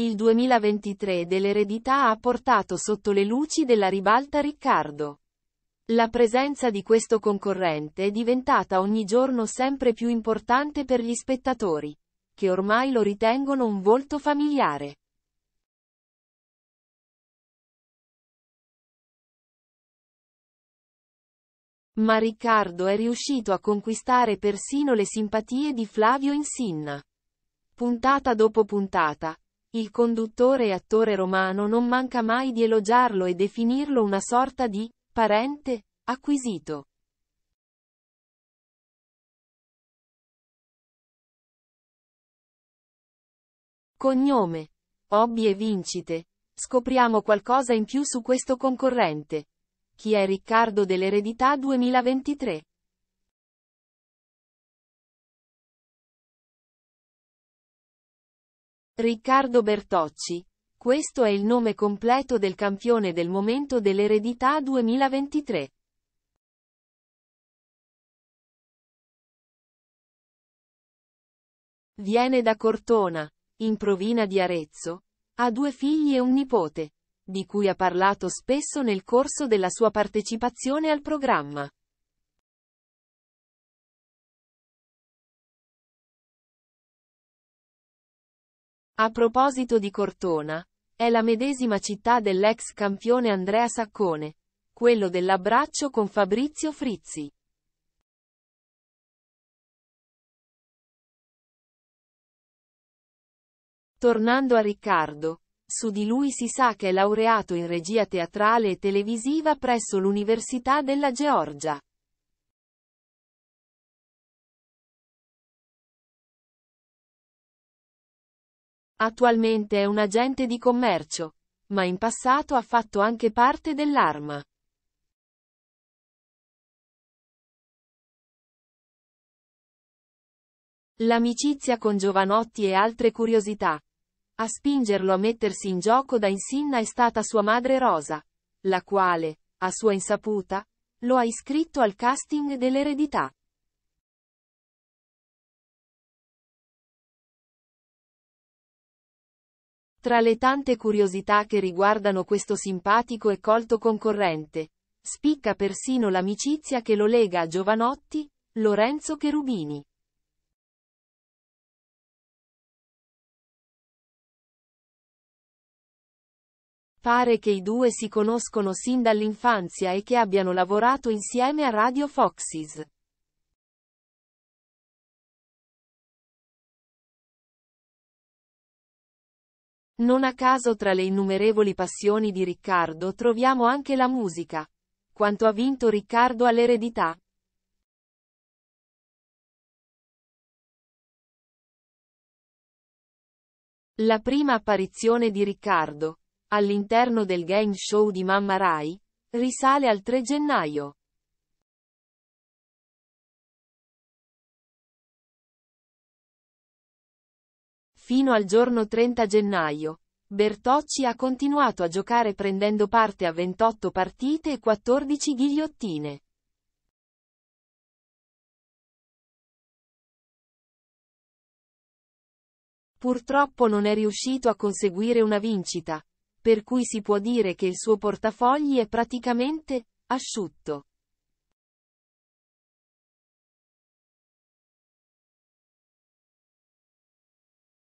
Il 2023 dell'eredità ha portato sotto le luci della ribalta Riccardo. La presenza di questo concorrente è diventata ogni giorno sempre più importante per gli spettatori, che ormai lo ritengono un volto familiare. Ma Riccardo è riuscito a conquistare persino le simpatie di Flavio Insinna. Puntata dopo puntata, il conduttore e attore romano non manca mai di elogiarlo e definirlo una sorta di parente acquisito. Cognome. Hobby e vincite. Scopriamo qualcosa in più su questo concorrente. Chi è Riccardo dell'Eredità 2023? Riccardo Bertocci. Questo è il nome completo del campione del momento dell'eredità 2023. Viene da Cortona, in provina di Arezzo. Ha due figli e un nipote, di cui ha parlato spesso nel corso della sua partecipazione al programma. A proposito di Cortona, è la medesima città dell'ex campione Andrea Saccone, quello dell'abbraccio con Fabrizio Frizzi. Tornando a Riccardo, su di lui si sa che è laureato in regia teatrale e televisiva presso l'Università della Georgia. Attualmente è un agente di commercio, ma in passato ha fatto anche parte dell'arma. L'amicizia con Giovanotti e altre curiosità. A spingerlo a mettersi in gioco da Insinna è stata sua madre Rosa, la quale, a sua insaputa, lo ha iscritto al casting dell'eredità. Tra le tante curiosità che riguardano questo simpatico e colto concorrente, spicca persino l'amicizia che lo lega a Giovanotti, Lorenzo Cherubini. Pare che i due si conoscono sin dall'infanzia e che abbiano lavorato insieme a Radio Foxes. Non a caso tra le innumerevoli passioni di Riccardo troviamo anche la musica. Quanto ha vinto Riccardo all'eredità? La prima apparizione di Riccardo, all'interno del game show di Mamma Rai, risale al 3 gennaio. Fino al giorno 30 gennaio, Bertocci ha continuato a giocare prendendo parte a 28 partite e 14 ghigliottine. Purtroppo non è riuscito a conseguire una vincita, per cui si può dire che il suo portafogli è praticamente asciutto.